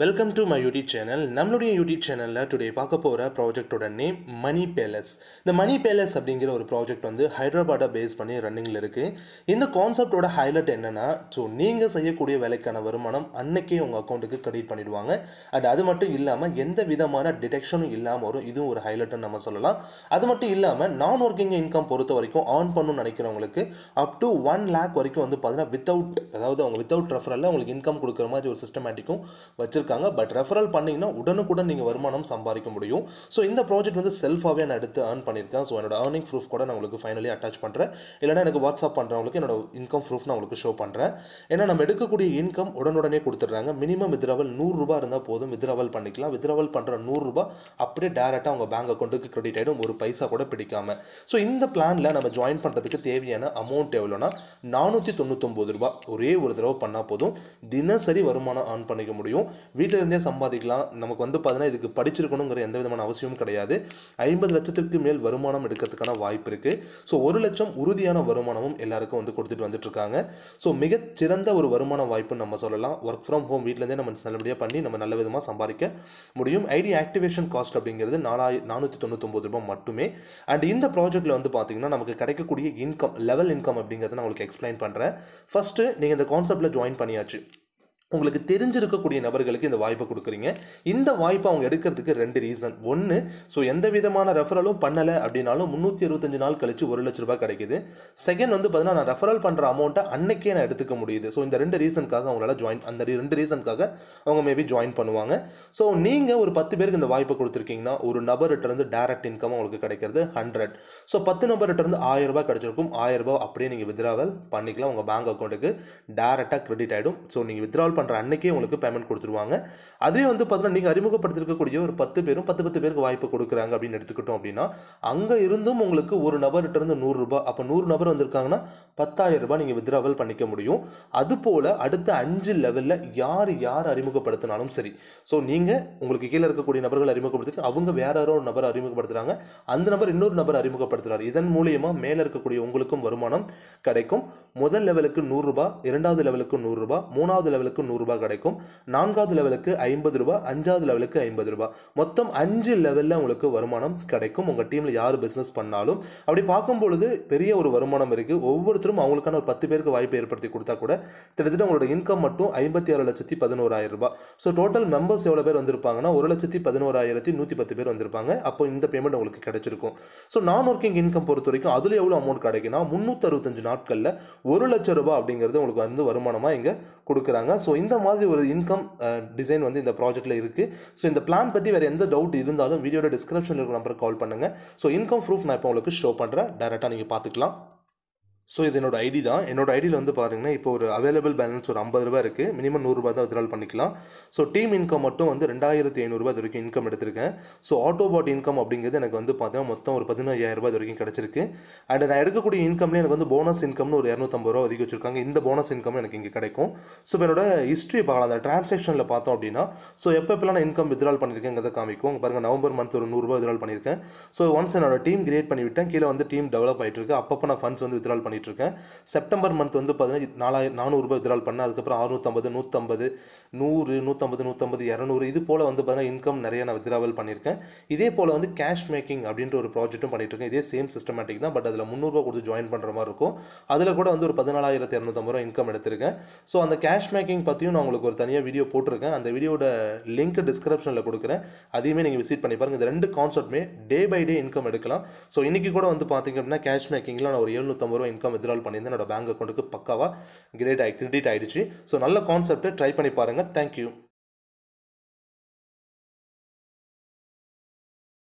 welcome to my YouTube channel நம்மளுடைய YouTube சேனலில் today பார்க்க போகிற ப்ராஜெக்டோட நேம் மணி பேலஸ் இந்த மணி பேலஸ் அப்படிங்கிற ஒரு ப்ராஜெக்ட் வந்து ஹைதராபாடை பேஸ் பண்ணி ரன்னிங்கில் இருக்குது இந்த கான்செப்டோட ஹைலைட் என்னென்னா ஸோ நீங்கள் செய்யக்கூடிய வேலைக்கான வருமானம் அன்னைக்கே உங்கள் அக்கௌண்ட்டுக்கு கிரெடிட் பண்ணிவிடுவாங்க அண்ட் அது மட்டும் இல்லாமல் எந்த விதமான டிடெக்ஷனும் இல்லாமல் வரும் இதுவும் ஒரு ஹைலைட்னு நம்ம சொல்லலாம் அது மட்டும் இல்லாமல் நான் ஒர்க்கிங் இன்கம் பொறுத்த வரைக்கும் ஆன் பண்ணணும்னு நினைக்கிறவங்களுக்கு அப் டு ஒன் லேக் வரைக்கும் வந்து பார்த்தீங்கன்னா வித்தவுட் அதாவது அவங்க வித்தவுட் ரெஃபரில் அவங்களுக்கு இன்கம் கொடுக்குற மாதிரி ஒரு சிஸ்டமேட்டிக்கும் வச்சிருக்க இருக்காங்க பட் ரெஃபரல் பண்ணிங்கன்னா உடனுக்குடன் நீங்கள் வருமானம் சம்பாதிக்க முடியும் ஸோ இந்த ப்ராஜெக்ட் வந்து செல்ஃபாகவே நான் எடுத்து ஏர்ன் பண்ணியிருக்கேன் ஸோ என்னோட ஏர்னிங் ப்ரூஃப் கூட நான் உங்களுக்கு ஃபைனலி அட்டாச் பண்ணுறேன் இல்லைனா எனக்கு வாட்ஸ்அப் பண்ணுறவங்களுக்கு என்னோட இன்கம் ப்ரூஃப் நான் உங்களுக்கு ஷோ பண்ணுறேன் ஏன்னா நம்ம எடுக்கக்கூடிய இன்கம் உடனுடனே கொடுத்துட்றாங்க மினிமம் வித்ராவல் நூறுரூபா இருந்தால் போதும் வித்ராவல் பண்ணிக்கலாம் வித்ராவல் பண்ணுற நூறுரூபா அப்படியே டேரெக்டாக உங்கள் பேங்க் அக்கௌண்ட்டுக்கு கிரெடிட் ஆகிடும் ஒரு பைசா கூட பிடிக்காம ஸோ இந்த பிளானில் நம்ம ஜாயின் பண்ணுறதுக்கு தேவையான அமௌண்ட் எவ்வளோனா நானூற்றி தொண்ணூற்றொம்பது ரூபா ஒரே ஒரு தடவை பண்ணால் போதும் தினசரி வருமானம் ஏர்ன் பண்ணிக்க முடியும் வீட்டில் இருந்தே சம்பாதிக்கலாம் நமக்கு வந்து பார்த்தீங்கன்னா இதுக்கு படிச்சிருக்கணுங்கிற எந்த விதமான அவசியமும் கிடையாது ஐம்பது லட்சத்திற்கு மேல் வருமானம் எடுக்கிறதுக்கான வாய்ப்பு இருக்குது ஸோ ஒரு லட்சம் உறுதியான வருமானமும் எல்லாருக்கும் வந்து கொடுத்துட்டு வந்துட்டுருக்காங்க ஸோ மிகச்சிறந்த ஒரு வருமான வாய்ப்புன்னு நம்ம சொல்லலாம் ஒர்க் ஃப்ரம் ஹோம் வீட்டிலேருந்தே நம்ம நல்லபடியாக பண்ணி நம்ம நல்ல விதமாக சம்பாதிக்க முடியும் ஐடி ஆக்டிவேஷன் காஸ்ட் அப்படிங்கிறது நாலாய் நானூற்றி தொண்ணூத்தொம்பது ரூபாய் மட்டுமே அண்ட் இந்த ப்ராஜெக்ட்டில் வந்து பார்த்திங்கன்னா நமக்கு கிடைக்கக்கூடிய இன்கம் லெவல் இன்கம் அப்படிங்கிறத நான் உங்களுக்கு எக்ஸ்பிளைன் பண்ணுறேன் ஃபஸ்ட்டு நீங்கள் இந்த கான்செப்ட்டில் ஜாயின் பண்ணியாச்சு உங்களுக்கு தெரிஞ்சிருக்கக்கூடிய நபர்களுக்கு இந்த வாய்ப்பை கொடுக்குறீங்க இந்த வாய்ப்பை அவங்க எடுக்கிறதுக்கு ரெண்டு ரீசன் ஒன்று ஸோ எந்த விதமான ரெஃபரலும் பண்ணலை அப்படின்னாலும் முந்நூற்றி இருபத்தஞ்சு நாள் கழிச்சு ஒரு லட்ச ரூபாய் கிடைக்குது செகண்ட் வந்து பார்த்தீங்கன்னா நான் ரெஃபரல் பண்ணுற அமௌண்ட்டை அன்னைக்கே நான் எடுத்துக்க முடியுது ஸோ இந்த ரெண்டு ரீசனுக்காக அவங்களால ஜாயின் அந்த ரெண்டு ரீசனுக்காக அவங்க மேபி ஜாயின் பண்ணுவாங்க ஸோ நீங்கள் ஒரு பத்து பேருக்கு இந்த வாய்ப்பை கொடுத்துருக்கீங்கன்னா ஒரு நபர்கிட்டருந்து டேரக்ட் இன்கம் உங்களுக்கு கிடைக்கிறது ஹண்ட்ரட் ஸோ பத்து நபர்கிட்டருந்து ஆயிரம் ரூபாய் கிடச்சிருக்கும் ஆயிரம் ரூபாய் அப்படியே நீங்கள் வித்ராவல் பண்ணிக்கலாம் உங்கள் பேங்க் அக்கௌண்ட்டுக்கு டேரெக்டாக கிரெடிட் ஆகிடும் ஸோ நீங்கள் வித்ராவல் பண்ணுற அன்றைக்கே உங்களுக்கு பேமெண்ட் கொடுத்துருவாங்க அதே வந்து பார்த்தீங்கன்னா நீங்கள் அறிமுகப்படுத்திருக்கக்கூடிய ஒரு பத்து பேரும் பத்து பத்து பேருக்கு வாய்ப்பு கொடுக்குறாங்க அப்படின்னு எடுத்துக்கிட்டோம் அப்படின்னா அங்கே இருந்தும் உங்களுக்கு ஒரு நபர்கிட்ட இருந்து நூறுரூபா அப்போ நூறு நபர் வந்திருக்காங்கன்னா பத்தாயிரம் ரூபாய் நீங்கள் வித்ராவல் பண்ணிக்க முடியும் அதுபோல் அடுத்த அஞ்சு லெவலில் யார் யார் அறிமுகப்படுத்தினாலும் சரி ஸோ நீங்கள் உங்களுக்கு கீழே இருக்கக்கூடிய நபர்கள் அறிமுகப்படுத்தி அவங்க வேற யாரோ ஒரு நபர் அறிமுகப்படுத்துகிறாங்க அந்த நபர் இன்னொரு நபர் அறிமுகப்படுத்துகிறார் இதன் மூலியமாக மேலே இருக்கக்கூடிய உங்களுக்கும் வருமானம் கிடைக்கும் முதல் லெவலுக்கு நூறுரூபா இரண்டாவது லெவலுக்கு நூறுரூபா மூணாவது லெவலுக்கு நூறுரூபா கிடைக்கும் நான்காவது லெவலுக்கு ஐம்பது ரூபா அஞ்சாவது லெவலுக்கு ஐம்பது ரூபா மொத்தம் அஞ்சு லெவலில் உங்களுக்கு வருமானம் கிடைக்கும் உங்கள் டீமில் யார் பிஸ்னஸ் பண்ணாலும் அப்படி பார்க்கும் பொழுது பெரிய ஒரு வருமானம் இருக்குது ஒவ்வொருத்தரும் அவங்களுக்கான ஒரு பத்து பேருக்கு வாய்ப்பு ஏற்படுத்தி கொடுத்தா கூட கிட்டத்தட்ட உங்களோட இன்கம் மட்டும் ஐம்பத்தி ஆறு லட்சத்தி பதினோராயிரம் ரூபாய் ஸோ டோட்டல் மெம்பர்ஸ் எவ்வளோ பேர் வந்திருப்பாங்கன்னா ஒரு லட்சத்தி பதினோராயிரத்தி நூற்றி பத்து பேர் வந்திருப்பாங்க அப்போ இந்த பேமெண்ட் உங்களுக்கு கிடைச்சிருக்கும் ஸோ நான் ஒர்க்கிங் இன்கம் பொறுத்த வரைக்கும் அதில் எவ்வளோ அமௌண்ட் கிடைக்குன்னா அறுபத்தஞ்சு நாட்களில் ஒரு லட்ச ரூபாய் அப்படிங்கிறது உங்களுக்கு வந்து வருமானமாக இங்கே கொடுக்குறாங்க ஸோ இந்த மாதிரி ஒரு இன்கம் டிசைன் வந்து இந்த ப்ராஜெக்ட்டில் இருக்குது ஸோ இந்த பிளான் பற்றி வேறு எந்த டவுட் இருந்தாலும் வீடியோட டிஸ்கிரிப்ஷனில் இருக்கிற நம்பருக்கு கால் பண்ணுங்கள் ஸோ இன்கம் ப்ரூஃப் நான் இப்போ உங்களுக்கு ஷோ பண்ணுறேன் டேரெக்டாக நீங்கள் பார்த்துக்கலாம் ஸோ இது என்னோட ஐடி தான் என்னோட ஐடியில் வந்து பார்த்தீங்கன்னா இப்போ ஒரு அவைலபிள் பேலன்ஸ் ஒரு ஐம்பது ரூபா இருக்குது மினிமம் நூறுரூபா தான் வித்ரால் பண்ணிக்கலாம் ஸோ டீம் இன்கம் மட்டும் வந்து ரெண்டாயிரத்தி ஐநூறுரூவா இது வரைக்கும் இன்கம் எடுத்திருக்கேன் ஸோ ஆட்டோபாட் இன்கம் அப்படிங்கிறது எனக்கு வந்து பார்த்தீங்கன்னா மொத்தம் ஒரு பதினஞ்சாயிரரூபா இது வரைக்கும் கிடச்சிருக்கு அண்ட் நான் எடுக்கக்கூடிய இன்கம்லேயே எனக்கு வந்து போனஸ் இன்கம்னு ஒரு இரநூத்தம்பது ரூபா ஒதுக்கி வச்சிருக்காங்க இந்த போனஸ் இன்கம் எனக்கு இங்கே கிடைக்கும் ஸோ என்னோட ஹிஸ்ட்ரி பார்க்கலாம் அந்த ட்ரான்சாக்ஷனில் பார்த்தோம் அப்படின்னா ஸோ எப்போ எப்போலாம் நான் இன்கம் வித்ரால் பண்ணியிருக்கேங்கிறத காமிக்கும் பாருங்கள் நவம்பர் மந்த் ஒரு நூறுரூவா வித்ரால் பண்ணியிருக்கேன் ஸோ ஒன்ஸ் என்னோட டீம் கிரியேட் பண்ணிவிட்டேன் கீழே வந்து டீம் டெவலப் ஆகிட்டு இருக்கு அப்பப்போ நான் ஃபண்ட்ஸ் வந்து வித்ரால் பண்ணி பண்ணிகிட்ருக்கேன் செப்டம்பர் மந்த் வந்து பார்த்தீங்கன்னா நாலாயிரம் நானூறுபா வித்ரால் பண்ணேன் அதுக்கப்புறம் அறுநூற்றம்பது நூற்றம்பது நூறு நூற்றம்பது நூற்றம்பது இரநூறு இது போல் வந்து பார்த்தீங்கன்னா இன்கம் நிறைய நான் வித்ராவல் பண்ணியிருக்கேன் இதே போல் வந்து கேஷ் மேக்கிங் அப்படின்ற ஒரு ப்ராஜெக்ட்டும் பண்ணிகிட்ருக்கேன் இதே சேம் சிஸ்டமேட்டிக் தான் பட் அதில் முந்நூறுரூவா கொடுத்து ஜாயின் பண்ணுற மாதிரி இருக்கும் அதில் கூட வந்து ஒரு பதினாலாயிரத்தி இரநூத்தம்பது ரூபா இன்கம் எடுத்திருக்கேன் ஸோ அந்த கேஷ் மேக்கிங் பற்றியும் நான் உங்களுக்கு ஒரு தனியாக வீடியோ போட்டிருக்கேன் அந்த வீடியோட லிங்க் டிஸ்கிரிப்ஷனில் கொடுக்குறேன் அதையுமே நீங்கள் விசிட் பண்ணி பாருங்கள் இந்த ரெண்டு கான்செர்ட்மே டே பை டே இன்கம் எடுக்கலாம் ஸோ இன்றைக்கி கூட வந்து பார்த்திங்க அப்படின்னா கேஷ் மேக்கிங்கில் நான் ஒரு எழுநூற்றம்பது ரூபா இன்கம் இன்கம் வித்ரால் பண்ணியிருந்தேன் என்னோட பேங்க் அக்கௌண்ட்டுக்கு பக்காவாக கிரேட் ஆகி கிரெடிட் ஆகிடுச்சு ஸோ நல்ல கான்செப்ட்டை ட்ரை பண்ணி பாருங்கள் தேங்க்யூ